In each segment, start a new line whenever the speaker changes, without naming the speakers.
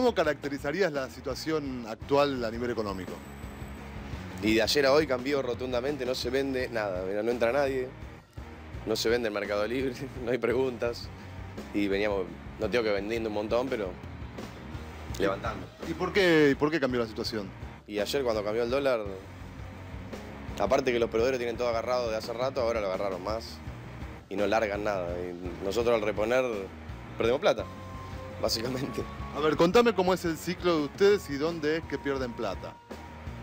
¿Cómo caracterizarías la situación actual a nivel económico? Y de ayer a hoy cambió rotundamente, no se vende nada, no entra nadie, no se vende el mercado libre, no hay preguntas. Y veníamos, no tengo que vendiendo un montón, pero levantando. ¿Y por qué, por qué cambió la situación? Y ayer cuando cambió el dólar, aparte que los proveedores tienen todo agarrado de hace rato, ahora lo agarraron más y no largan nada. Y nosotros al reponer perdemos plata, básicamente. A ver, contame cómo es el ciclo de ustedes y dónde es que pierden plata.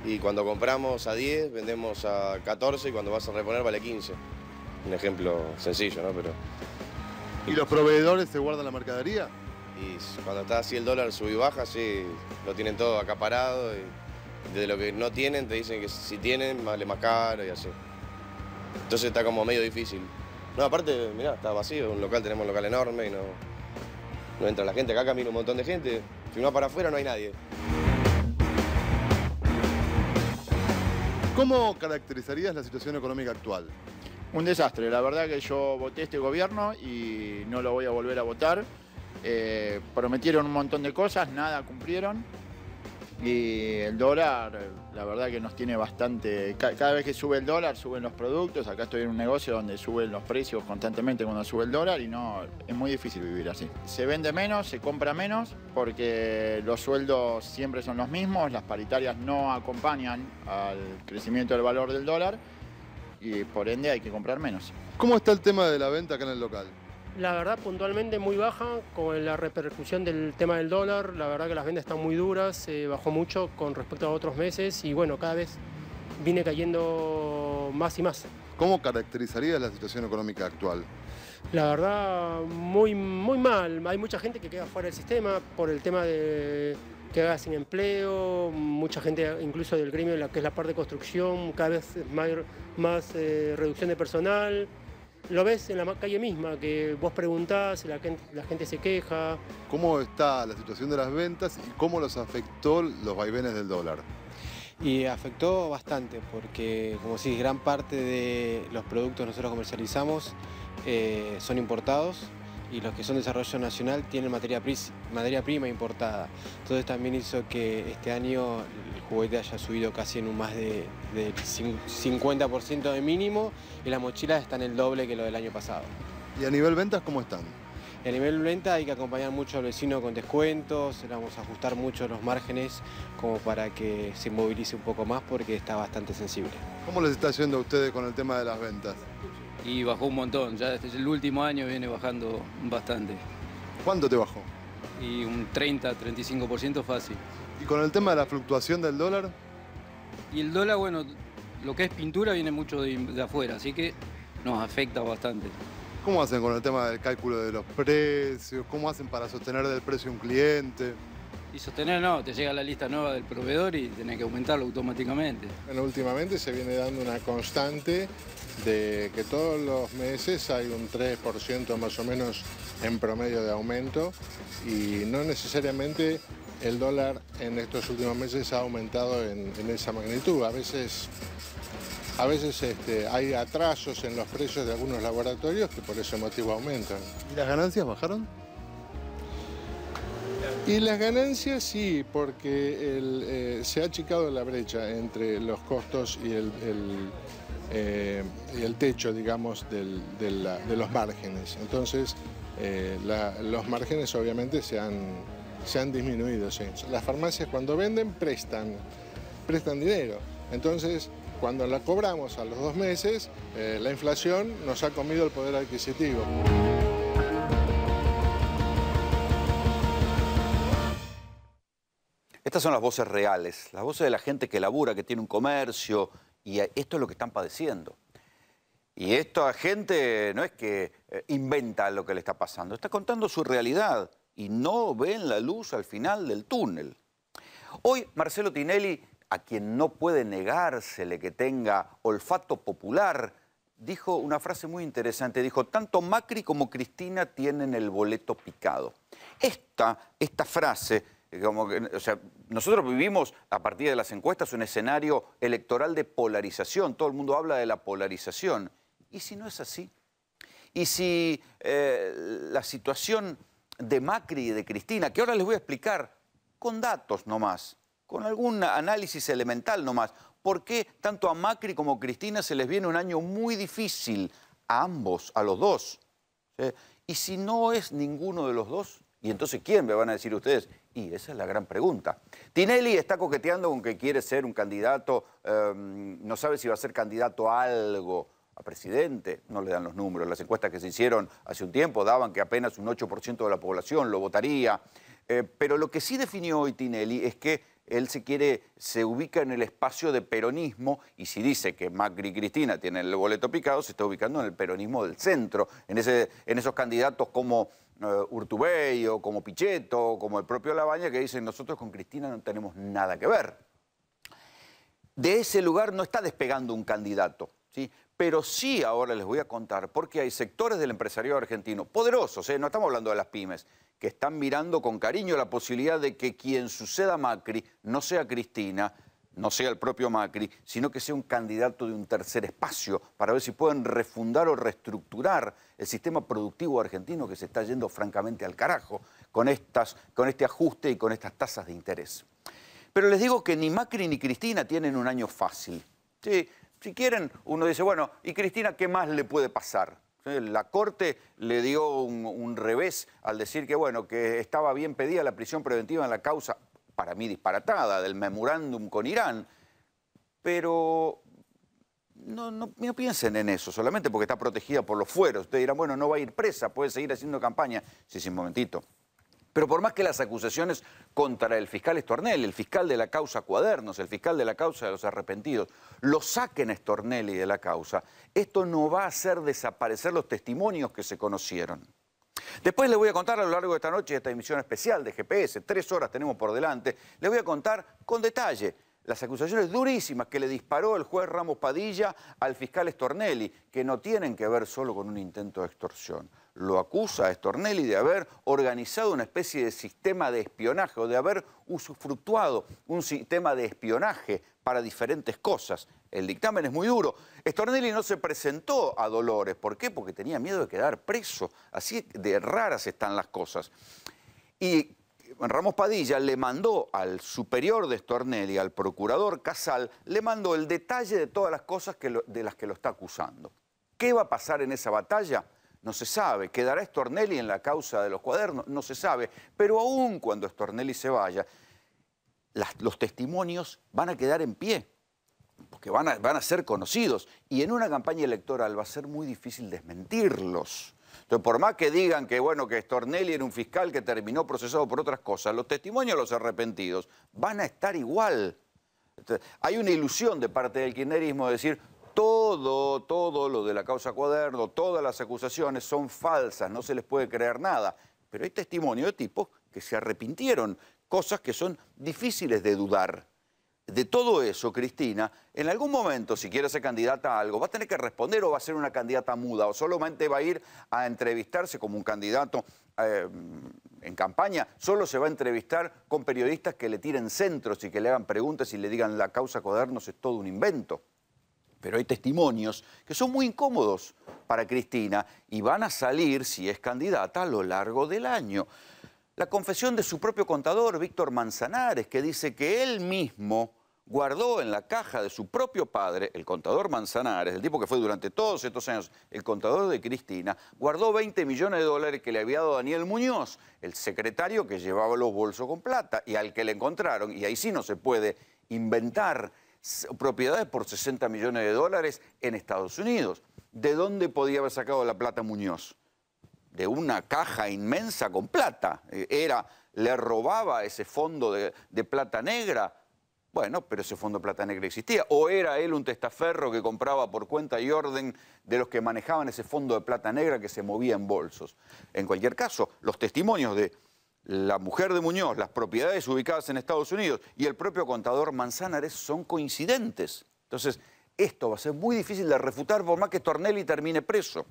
Y cuando compramos a 10, vendemos a 14 y cuando vas a reponer vale 15. Un ejemplo sencillo, ¿no? Pero... ¿Y los proveedores se guardan la mercadería? Y cuando está así el dólar sube y baja, sí, lo tienen todo acaparado. Y de lo que no tienen, te dicen que si tienen, vale más caro y así. Entonces está como medio difícil. No, aparte, mira está vacío, un local, tenemos un local enorme y no, no entra la gente, acá camina un montón de gente, si uno para afuera no hay nadie. ¿Cómo caracterizarías la situación económica actual? Un desastre, la verdad que yo voté este gobierno y no lo voy a volver a votar. Eh, prometieron un montón de cosas, nada cumplieron. Y el dólar, la verdad que nos tiene bastante... Cada vez que sube el dólar, suben los productos. Acá estoy en un negocio donde suben los precios constantemente cuando sube el dólar y no es muy difícil vivir así. Se vende menos, se compra menos, porque los sueldos siempre son los mismos, las paritarias no acompañan al crecimiento del valor del dólar y por ende hay que comprar menos. ¿Cómo está el tema de la venta acá en el local? la verdad puntualmente muy baja con la repercusión del tema del dólar, la verdad que las ventas están muy duras, eh, bajó mucho con respecto a otros meses y bueno, cada vez viene cayendo más y más.
¿Cómo caracterizaría la situación económica actual?
La verdad, muy, muy mal. Hay mucha gente que queda fuera del sistema por el tema de que haga sin empleo, mucha gente incluso del gremio, que es la parte de construcción, cada vez más eh, reducción de personal. Lo ves en la calle misma, que vos preguntás, la gente, se queja. ¿Cómo está la situación de las ventas y cómo los afectó los vaivenes del dólar? Y afectó bastante, porque como si gran parte de los productos que nosotros comercializamos eh, son importados y los que son desarrollo nacional tienen materia, prima importada. Entonces también hizo que este año el juguete haya subido casi en un más de, 50% de mínimo y las mochilas están el doble que lo del año pasado.
¿Y a nivel ventas cómo están?
a nivel venta hay que acompañar mucho al vecino con descuentos, vamos a ajustar mucho los márgenes como para que se movilice un poco más porque está bastante sensible.
¿Cómo les está haciendo a ustedes con el tema de las
ventas? y bajó un montón. Ya desde el último año viene bajando bastante. ¿Cuánto te bajó? Y un 30, 35% fácil. ¿Y con el tema de la fluctuación del dólar? Y el dólar, bueno, lo que es pintura viene mucho de, afuera, así que nos afecta bastante.
¿Cómo hacen con el tema del cálculo de los precios? ¿Cómo hacen para sostener del precio a un cliente?
y sostener no, te llega la lista nueva del proveedor
y tenés que aumentarlo automáticamente. Bueno, últimamente se viene dando una constante de que todos los meses hay un 3% más o menos en promedio de aumento y no necesariamente el dólar en estos últimos meses ha aumentado en, esa magnitud. A veces a veces este, hay atrasos en los precios de algunos laboratorios que por ese motivo aumentan. ¿Y las ganancias bajaron? Y las ganancias sí, porque eh, se ha achicado la brecha entre los costos y el, eh, y el techo, digamos, de, los márgenes. Entonces, eh, los márgenes obviamente se han, se han disminuido. Las farmacias cuando venden prestan, prestan dinero. Entonces, cuando la cobramos a los dos meses, la inflación nos ha comido el poder adquisitivo.
son las voces reales, las voces de la gente que labura, que tiene un comercio, y esto es lo que están padeciendo. Y esta gente no es que eh, inventa lo que le está pasando, está contando su realidad y no ven la luz al final del túnel. Hoy Marcelo Tinelli, a quien no puede negársele que tenga olfato popular, dijo una frase muy interesante, dijo, tanto Macri como Cristina tienen el boleto picado. Esta, esta frase o sea, nosotros vivimos a partir de las encuestas un escenario electoral de polarización. Todo el mundo habla de la polarización. ¿Y si no es así? ¿Y si eh, la situación de Macri y de Cristina, que ahora les voy a explicar con datos nomás, con algún análisis elemental nomás, por qué tanto a Macri como a Cristina se les viene un año muy difícil, a ambos, a los dos? ¿Y si no es ninguno de los dos? ¿Y entonces quién me van a decir ustedes? Y esa es la gran pregunta. Tinelli está coqueteando con que quiere ser un candidato, em, no sabe si va a ser candidato a algo, a presidente, no le dan los números. Las encuestas que se hicieron hace un tiempo daban que apenas un 8% de la población lo votaría. Eh, pero lo que sí definió hoy Tinelli es que él se quiere, se ubica en el espacio de peronismo y si dice que Macri y Cristina tienen el boleto picado, se está ubicando en el peronismo del centro, en, ese, en esos candidatos como eh, Urtubey o como Pichetto o como el propio Labaña que dicen nosotros con Cristina no tenemos nada que ver. De ese lugar no está despegando un candidato, ¿sí? pero sí ahora les voy a contar porque hay sectores del empresario argentino, poderosos, ¿eh? no estamos hablando de las pymes, que están mirando con cariño la posibilidad de que quien suceda Macri no sea Cristina, no sea el propio Macri, sino que sea un candidato de un tercer espacio, para ver si pueden refundar o reestructurar el sistema productivo argentino que se está yendo francamente al carajo con, estas, con este ajuste y con estas tasas de interés. Pero les digo que ni Macri ni Cristina tienen un año fácil. si quieren, uno dice, bueno, ¿y Cristina qué más le puede pasar? La Corte le dio un, un, revés al decir que, bueno, que estaba bien pedida la prisión preventiva en la causa para mí disparatada del memorándum con Irán, pero no, piensen en eso solamente porque está protegida por los fueros. Ustedes dirán, bueno, no va a ir presa, puede seguir haciendo campaña. Sí, sí, un momentito. Pero por más que las acusaciones contra el fiscal Estornelli, el fiscal de la causa Cuadernos, el fiscal de la causa de los arrepentidos, lo saquen a Estornelli de la causa, esto no va a hacer desaparecer los testimonios que se conocieron. Después les voy a contar a lo largo de esta noche, esta emisión especial de GPS, tres horas tenemos por delante, les voy a contar con detalle las acusaciones durísimas que le disparó el juez Ramos Padilla al fiscal Estornelli que no tienen que ver solo con un intento de extorsión lo acusa a Stornelli de haber organizado una especie de sistema de espionaje o de haber usufructuado un sistema de espionaje para diferentes cosas. El dictamen es muy duro. Estornelli no se presentó a Dolores. ¿Por qué? Porque tenía miedo de quedar preso. Así de raras están las cosas. Y Ramos Padilla le mandó al superior de Estornelli, al procurador Casal, le mandó el detalle de todas las cosas de las que lo está acusando. ¿Qué va a pasar en esa batalla? No se sabe. ¿Quedará Stornelli en la causa de los cuadernos? No se sabe. Pero aún cuando Stornelli se vaya, los testimonios van a quedar en pie, porque van a, van a ser conocidos. Y en una campaña electoral va a ser muy difícil desmentirlos. Entonces, por más que digan que, bueno, que Stornelli era un fiscal que terminó procesado por otras cosas, los testimonios de los arrepentidos van a estar igual. hay una ilusión de parte del kirchnerismo de decir, todo, todo lo de la causa cuaderno, todas las acusaciones son falsas, no se les puede creer nada. Pero hay testimonio de tipos que se arrepintieron, cosas que son difíciles de dudar. De todo eso, Cristina, en algún momento, si quiere ser candidata a algo, ¿va a tener que responder o va a ser una candidata muda? ¿O solamente va a ir a entrevistarse como un candidato eh, en campaña? ¿Solo se va a entrevistar con periodistas que le tiren centros y que le hagan preguntas y le digan la causa cuadernos es todo un invento? pero hay testimonios que son muy incómodos para Cristina y van a salir, si es candidata, a lo largo del año. La confesión de su propio contador, Víctor Manzanares, que dice que él mismo guardó en la caja de su propio padre, el contador Manzanares, el tipo que fue durante todos estos años el contador de Cristina, guardó 20 millones de dólares que le había dado Daniel Muñoz, el secretario que llevaba los bolsos con plata y al que le encontraron, y ahí sí no se puede inventar propiedades por 60 millones de dólares en Estados Unidos. ¿De dónde podía haber sacado la plata Muñoz? De una caja inmensa con plata. Eh, era, le robaba ese fondo de, de plata negra. Bueno, pero ese fondo de plata negra existía. ¿O era él un testaferro que compraba por cuenta y orden de los que manejaban ese fondo de plata negra que se movía en bolsos? En cualquier caso, los testimonios de la mujer de Muñoz, las propiedades ubicadas en Estados Unidos y el propio contador Manzanares son coincidentes. Entonces, esto va a ser muy difícil de refutar por más que Tornelli termine preso.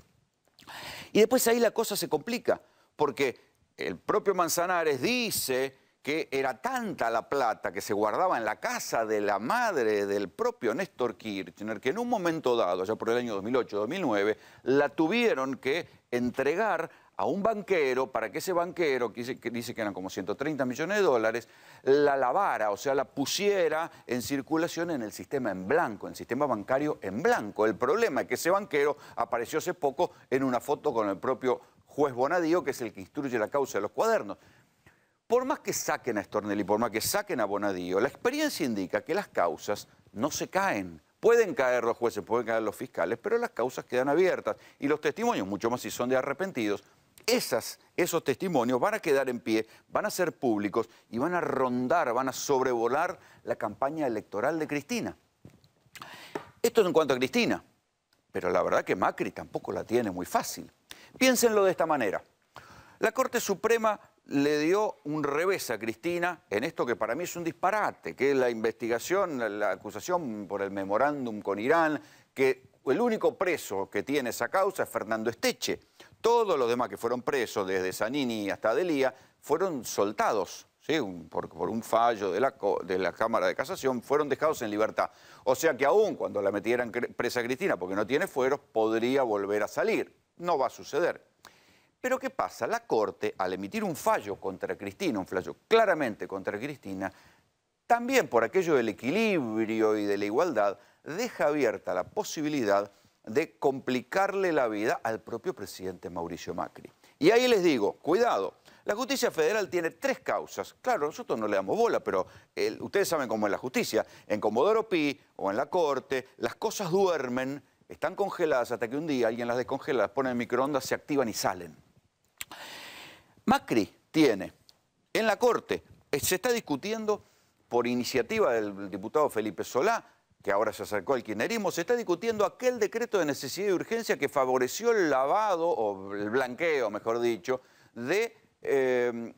Y después ahí la cosa se complica, porque el propio Manzanares dice que era tanta la plata que se guardaba en la casa de la madre del propio Néstor Kirchner, que en un momento dado, ya por el año 2008-2009, la tuvieron que entregar a un banquero para que ese banquero, que dice, que eran como 130 millones de dólares, la lavara, o sea, la pusiera en circulación en el sistema en blanco, en el sistema bancario en blanco. El problema es que ese banquero apareció hace poco en una foto con el propio juez Bonadío, que es el que instruye la causa de los cuadernos. Por más que saquen a Estornelli, por más que saquen a Bonadío, la experiencia indica que las causas no se caen. Pueden caer los jueces, pueden caer los fiscales, pero las causas quedan abiertas y los testimonios, mucho más si son de arrepentidos, esos testimonios van a quedar en pie, van a ser públicos y van a rondar, van a sobrevolar la campaña electoral de Cristina. Esto es en cuanto a Cristina, pero la verdad que Macri tampoco la tiene muy fácil. Piénsenlo de esta manera. La Corte Suprema le dio un revés a Cristina en esto que para mí es un disparate, que es la investigación, la, la acusación por el memorándum con Irán, que el único preso que tiene esa causa es Fernando Esteche. Todos los demás que fueron presos, desde Zanini hasta Adelía fueron soltados por, un fallo de la, Cámara de Casación, fueron dejados en libertad. O sea que aún cuando la metieran presa Cristina, porque no tiene fueros, podría volver a salir. No va a suceder. Pero ¿qué pasa? La Corte, al emitir un fallo contra Cristina, un fallo claramente contra Cristina, también por aquello del equilibrio y de la igualdad, deja abierta la posibilidad de complicarle la vida al propio presidente Mauricio Macri. Y ahí les digo, cuidado, la justicia federal tiene tres causas. Claro, nosotros no le damos bola, pero ustedes saben cómo es la justicia. En Comodoro Pi o en la Corte, las cosas duermen, están congeladas hasta que un día alguien las descongela, las pone en microondas, se activan y salen. Macri tiene en la Corte, eh, se está discutiendo por iniciativa del diputado Felipe Solá, que ahora se acercó al kirchnerismo, se está discutiendo aquel decreto de necesidad y urgencia que favoreció el lavado, o el blanqueo, mejor dicho, de em,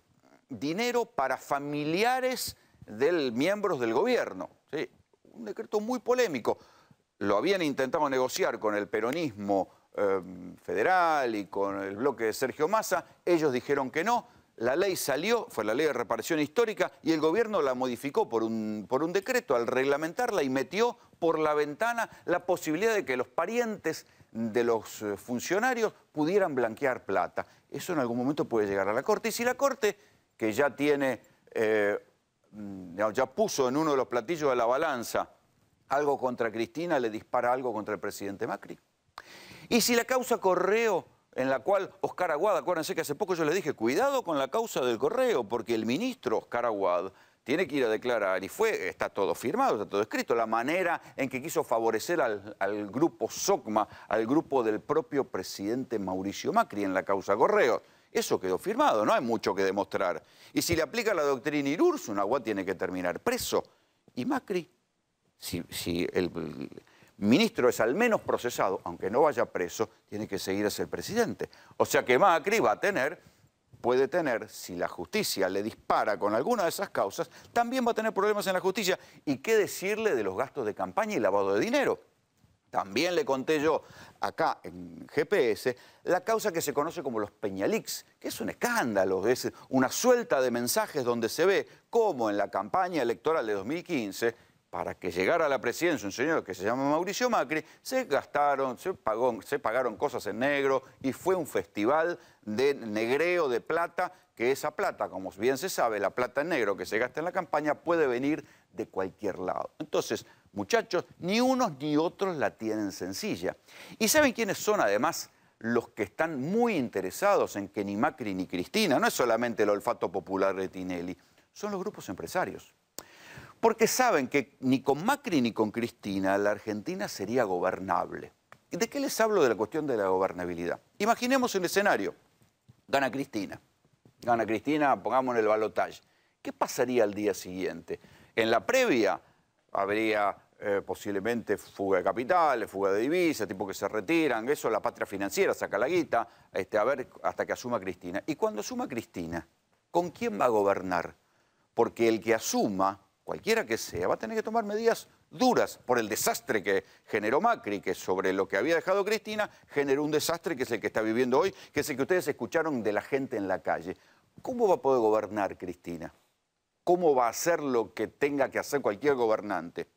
dinero para familiares de miembros del gobierno. ¿sí? Un decreto muy polémico. Lo habían intentado negociar con el peronismo em, federal y con el bloque de Sergio Massa, ellos dijeron que no, la ley salió, fue la ley de reparación histórica, y el gobierno la modificó por un, por un decreto al reglamentarla y metió por la ventana la posibilidad de que los parientes de los eh, funcionarios pudieran blanquear plata. Eso en algún momento puede llegar a la Corte. Y si la Corte, que ya tiene, eh, mm, ya puso en uno de los platillos de la balanza algo contra Cristina, le dispara algo contra el presidente Macri. Y si la causa Correo en la cual Oscar Aguad, acuérdense que hace poco yo le dije, cuidado con la causa del correo, porque el ministro Oscar Aguad tiene que ir a declarar, y fue, está todo firmado, está todo escrito, la manera en que quiso favorecer al, grupo SOCMA, al grupo del propio presidente Mauricio Macri en la causa correo. Eso quedó firmado, no hay mucho que demostrar. Y si le aplica la doctrina un Aguad tiene que terminar preso. Y Macri, si, si el, ministro es al menos procesado, aunque no vaya preso, tiene que seguir a ser presidente. O sea que Macri va a tener, puede tener, si la justicia le dispara con alguna de esas causas, también va a tener problemas en la justicia. ¿Y qué decirle de los gastos de campaña y lavado de dinero? También le conté yo acá en GPS la causa que se conoce como los Peñalix, que es un escándalo, es una suelta de mensajes donde se ve cómo en la campaña electoral de 2015 para que llegara a la presidencia un señor que se llama Mauricio Macri, se gastaron, se, pagó, se pagaron cosas en negro y fue un festival de negreo de plata, que esa plata, como bien se sabe, la plata en negro que se gasta en la campaña puede venir de cualquier lado. Entonces, muchachos, ni unos ni otros la tienen sencilla. ¿Y saben quiénes son además? los que están muy interesados en que ni Macri ni Cristina, no es solamente el olfato popular de Tinelli, son los grupos empresarios porque saben que ni con Macri ni con Cristina la Argentina sería gobernable. ¿De qué les hablo de la cuestión de la gobernabilidad? Imaginemos un escenario. Gana Cristina. Gana Cristina, pongamos en el balotaje. ¿Qué pasaría al día siguiente? En la previa habría eh, posiblemente fuga de capitales, fuga de divisas, tipo que se retiran, eso, la patria financiera saca la guita, este, a ver, hasta que asuma Cristina. Y cuando asuma Cristina, ¿con quién va a gobernar? Porque el que asuma cualquiera que sea, va a tener que tomar medidas duras por el desastre que generó Macri, que sobre lo que había dejado Cristina generó un desastre que es el que está viviendo hoy, que es el que ustedes escucharon de la gente en la calle. ¿Cómo va a poder gobernar Cristina? ¿Cómo va a hacer lo que tenga que hacer cualquier gobernante?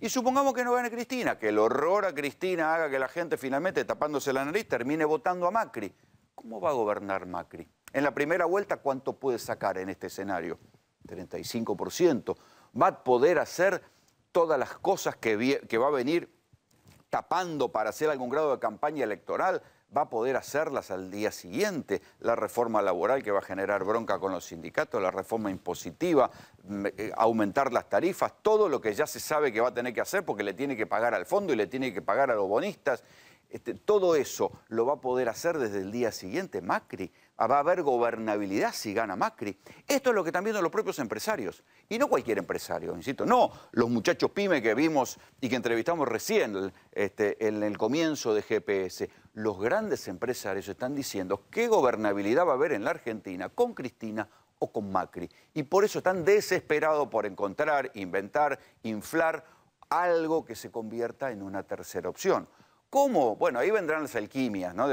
Y supongamos que no gane Cristina, que el horror a Cristina haga que la gente finalmente tapándose la nariz termine votando a Macri. ¿Cómo va a gobernar Macri? En la primera vuelta, ¿cuánto puede sacar en este escenario? 35% va a poder hacer todas las cosas que, va a venir tapando para hacer algún grado de campaña electoral, va a poder hacerlas al día siguiente, la reforma laboral que va a generar bronca con los sindicatos, la reforma impositiva, eh, aumentar las tarifas, todo lo que ya se sabe que va a tener que hacer porque le tiene que pagar al fondo y le tiene que pagar a los bonistas, este, todo eso lo va a poder hacer desde el día siguiente Macri. Ah, va a haber gobernabilidad si gana Macri. Esto es lo que están viendo los propios empresarios. Y no cualquier empresario, insisto, no los muchachos pyme que vimos y que entrevistamos recién este, en el comienzo de GPS. Los grandes empresarios están diciendo qué gobernabilidad va a haber en la Argentina con Cristina o con Macri. Y por eso están desesperados por encontrar, inventar, inflar algo que se convierta en una tercera opción. ¿Cómo? Bueno, ahí vendrán las alquimias, ¿no?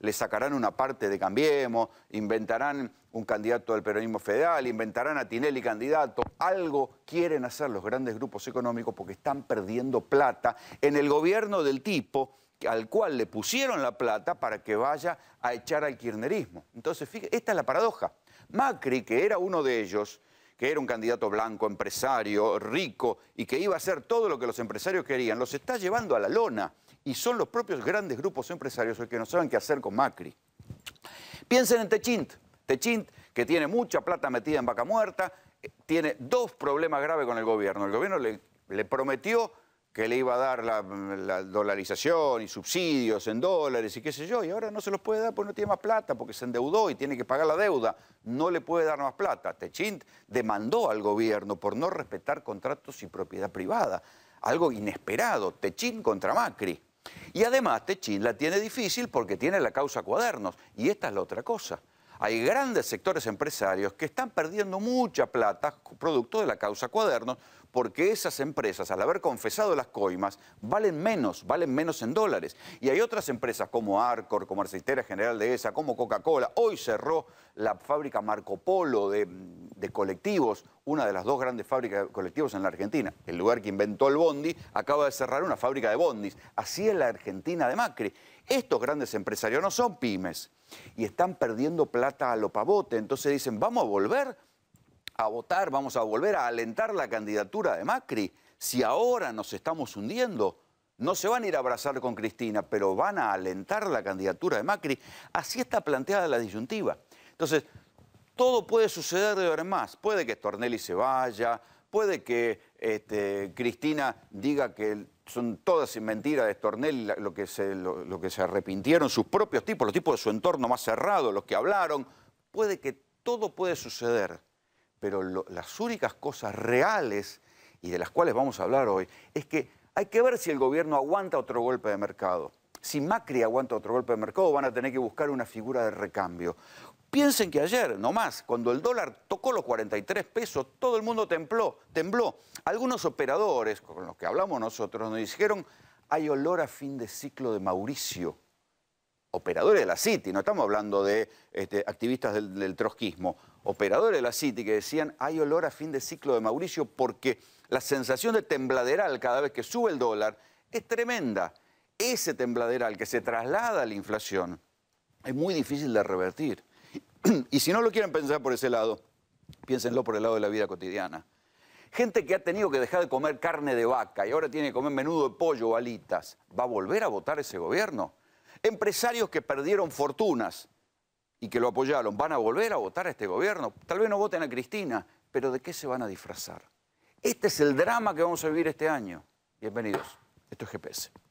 le sacarán una parte de Cambiemos, inventarán un candidato del peronismo federal, inventarán a Tinelli candidato. Algo quieren hacer los grandes grupos económicos porque están perdiendo plata en el gobierno del tipo al cual le pusieron la plata para que vaya a echar al kirchnerismo. Entonces, fíjate, esta es la paradoja. Macri, que era uno de ellos, que era un candidato blanco, empresario, rico, y que iba a hacer todo lo que los empresarios querían, los está llevando a la lona y son los propios grandes grupos empresarios los que no saben qué hacer con Macri. Piensen en Techint. Techint, que tiene mucha plata metida en vaca muerta, tiene dos problemas graves con el gobierno. El gobierno le, prometió que le iba a dar la, la, dolarización y subsidios en dólares y qué sé yo, y ahora no se los puede dar porque no tiene más plata, porque se endeudó y tiene que pagar la deuda, no le puede dar más plata. Techint demandó al gobierno por no respetar contratos y propiedad privada, algo inesperado, Techint contra Macri. Y además Techín la tiene difícil porque tiene la causa cuadernos. Y esta es la otra cosa. Hay grandes sectores empresarios que están perdiendo mucha plata producto de la causa cuadernos porque esas empresas, al haber confesado las coimas, valen menos, valen menos en dólares. Y hay otras empresas como Arcor, como Arcistera General de ESA, como Coca-Cola. Hoy cerró la fábrica Marco Polo de, de colectivos, una de las dos grandes fábricas de colectivos en la Argentina. El lugar que inventó el Bondi acaba de cerrar una fábrica de Bondis. Así es la Argentina de Macri. Estos grandes empresarios no son pymes y están perdiendo plata a lo pavote. Entonces dicen, vamos a volver a votar, vamos a volver a alentar la candidatura de Macri. Si ahora nos estamos hundiendo, no se van a ir a abrazar con Cristina, pero van a alentar la candidatura de Macri. Así está planteada la disyuntiva. Entonces, todo puede suceder de ahora más. Puede que Stornelli se vaya, puede que este, Cristina diga que son todas sin mentiras de Stornelli, lo que, se, lo que se arrepintieron sus propios tipos, los tipos de su entorno más cerrado, los que hablaron. Puede que todo puede suceder pero las únicas cosas reales y de las cuales vamos a hablar hoy es que hay que ver si el gobierno aguanta otro golpe de mercado. Si Macri aguanta otro golpe de mercado, van a tener que buscar una figura de recambio. Piensen que ayer, nomás, cuando el dólar tocó los 43 pesos, todo el mundo tembló. tembló. Algunos operadores, con los que hablamos nosotros, nos dijeron, hay olor a fin de ciclo de Mauricio. Operadores de la City, no estamos hablando de este, activistas del, del trotskismo operadores de la City que decían hay olor a fin de ciclo de Mauricio porque la sensación de tembladeral cada vez que sube el dólar es tremenda. Ese tembladeral que se traslada a la inflación es muy difícil de revertir. Y si no lo quieren pensar por ese lado, piénsenlo por el lado de la vida cotidiana. Gente que ha tenido que dejar de comer carne de vaca y ahora tiene que comer menudo de pollo o alitas, ¿va a volver a votar ese gobierno? Empresarios que perdieron fortunas y que lo apoyaron, ¿van a volver a votar a este gobierno? Tal vez no voten a Cristina, pero ¿de qué se van a disfrazar? Este es el drama que vamos a vivir este año. Bienvenidos. Esto es GPS.